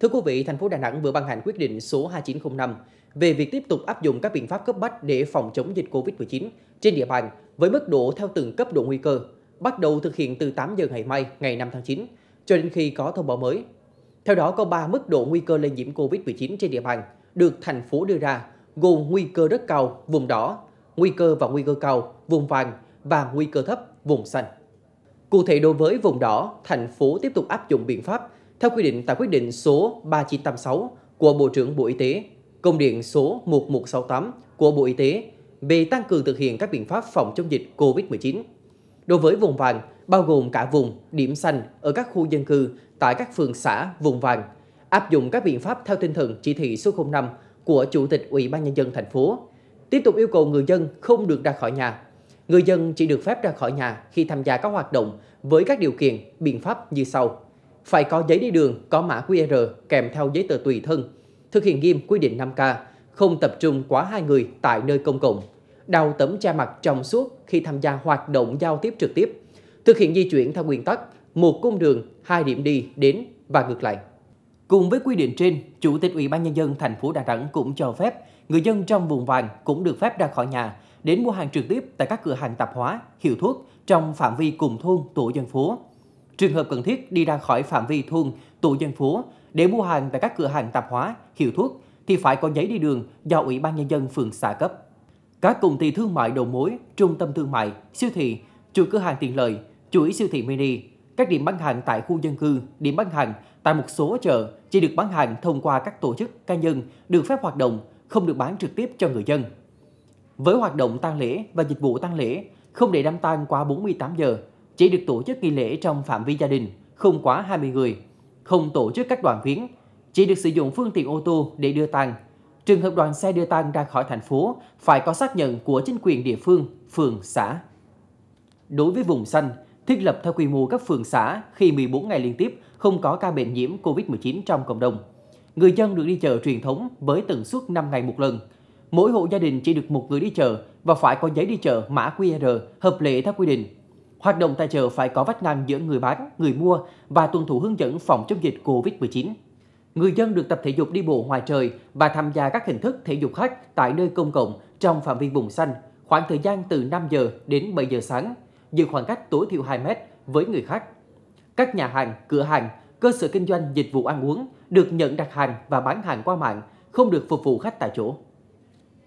Thưa quý vị, thành phố Đà Nẵng vừa ban hành quyết định số 2905 về việc tiếp tục áp dụng các biện pháp cấp bách để phòng chống dịch COVID-19 trên địa bàn với mức độ theo từng cấp độ nguy cơ, bắt đầu thực hiện từ 8 giờ ngày mai, ngày 5 tháng 9, cho đến khi có thông báo mới. Theo đó, có 3 mức độ nguy cơ lây nhiễm COVID-19 trên địa bàn được thành phố đưa ra, gồm nguy cơ rất cao, vùng đỏ, nguy cơ và nguy cơ cao, vùng vàng và nguy cơ thấp, vùng xanh. Cụ thể đối với vùng đỏ, thành phố tiếp tục áp dụng biện pháp theo quy định tại quyết định số 3986 của Bộ trưởng Bộ Y tế, Công điện số 1168 của Bộ Y tế về tăng cường thực hiện các biện pháp phòng chống dịch COVID-19. Đối với vùng vàng, bao gồm cả vùng, điểm xanh ở các khu dân cư tại các phường xã vùng vàng, áp dụng các biện pháp theo tinh thần chỉ thị số 05 của Chủ tịch Ủy ban Nhân dân thành phố, tiếp tục yêu cầu người dân không được ra khỏi nhà. Người dân chỉ được phép ra khỏi nhà khi tham gia các hoạt động với các điều kiện, biện pháp như sau phải có giấy đi đường, có mã QR kèm theo giấy tờ tùy thân, thực hiện nghiêm quy định 5K, không tập trung quá hai người tại nơi công cộng, đeo tấm che mặt trong suốt khi tham gia hoạt động giao tiếp trực tiếp, thực hiện di chuyển theo nguyên tắc một cung đường, hai điểm đi, đến và ngược lại. Cùng với quy định trên, Chủ tịch Ủy ban Nhân dân thành phố Đà Nẵng cũng cho phép người dân trong vùng vàng cũng được phép ra khỏi nhà đến mua hàng trực tiếp tại các cửa hàng tạp hóa, hiệu thuốc trong phạm vi cùng thôn, tổ dân phố. Trường hợp cần thiết đi ra khỏi phạm vi thôn, tổ dân phố để mua hàng tại các cửa hàng tạp hóa, hiệu thuốc thì phải có giấy đi đường do Ủy ban Nhân dân phường xã cấp. Các công ty thương mại đầu mối, trung tâm thương mại, siêu thị, chuỗi cửa hàng tiện lợi, chuỗi siêu thị mini, các điểm bán hàng tại khu dân cư, điểm bán hàng tại một số chợ chỉ được bán hàng thông qua các tổ chức cá nhân được phép hoạt động, không được bán trực tiếp cho người dân. Với hoạt động tang lễ và dịch vụ tang lễ, không để đám tang quá 48 giờ, chỉ được tổ chức nghi lễ trong phạm vi gia đình, không quá 20 người, không tổ chức các đoàn viếng, chỉ được sử dụng phương tiện ô tô để đưa tang. Trường hợp đoàn xe đưa tang ra khỏi thành phố phải có xác nhận của chính quyền địa phương, phường, xã. Đối với vùng xanh, thiết lập theo quy mô các phường xã khi 14 ngày liên tiếp không có ca bệnh nhiễm COVID-19 trong cộng đồng. Người dân được đi chợ truyền thống với tần suất 5 ngày một lần. Mỗi hộ gia đình chỉ được một người đi chợ và phải có giấy đi chợ mã QR hợp lệ theo quy định. Hoạt động tại chợ phải có vách ngăn giữa người bán, người mua và tuân thủ hướng dẫn phòng chống dịch COVID-19. Người dân được tập thể dục đi bộ ngoài trời và tham gia các hình thức thể dục khác tại nơi công cộng trong phạm vi vùng xanh khoảng thời gian từ 5 giờ đến 7 giờ sáng, giữ khoảng cách tối thiểu 2 mét với người khác. Các nhà hàng, cửa hàng, cơ sở kinh doanh dịch vụ ăn uống được nhận đặt hàng và bán hàng qua mạng, không được phục vụ khách tại chỗ.